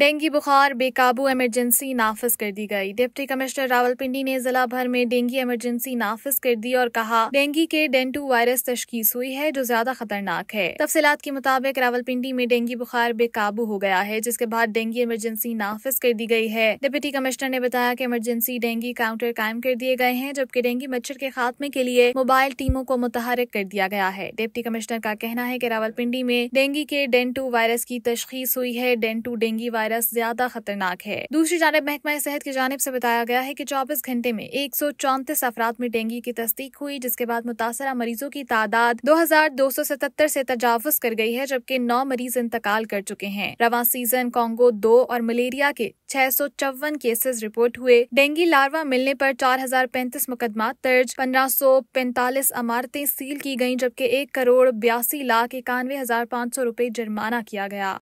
dinghy बुखार बेकाबू emergency नाफिज कर दी गई डिप्टी कमिश्नर रावलपिंडी ने जिला भर में डेंगी एमरजेंसी नाफिज कर दी और कहा डेंगी के डेंटू वायरस तशखीस हुई है जो ज्यादा खतरनाक है तफसीत के मुताबिक रावलपिंडी में डेंगी बुखार बेकाबू हो गया है जिसके बाद डेंगी इमरजेंसी नाफिज कर दी गई है डिप्टी कमिश्नर ने बताया की इमरजेंसी डेंगी काउंटर कायम कर दिए गए हैं जबकि डेंगी मच्छर के खात्मे के लिए मोबाइल टीमों को मुतहरक कर दिया गया है डिप्टी कमिश्नर का कहना है की रावलपिंडी में डेंगी के डेंटू वायरस की तशखीस हुई है डेंटू डेंगी वायरस वायरस ज्यादा खतरनाक है दूसरी जानब महकमा सेहत की जानब ऐसी बताया गया है की चौबीस घंटे में एक सौ चौंतीस अफराद में डेंगू की तस्दीक हुई जिसके बाद मुतासरा मरीजों की तादाद दो हजार दो सौ सतहत्तर ऐसी तजावज कर गयी है जबकि नौ मरीज इंतकाल कर चुके हैं रवा सीजन कोंगो दो और मलेरिया के छह सौ चौवन केसेज रिपोर्ट हुए डेंगी लार्वा मिलने पर चार हजार पैंतीस मुकदमा दर्ज पंद्रह सौ पैंतालीस इमारतें सील की गयी जबकि एक करोड़ बयासी लाख इक्यानवे हजार पाँच सौ रूपए जुर्माना किया गया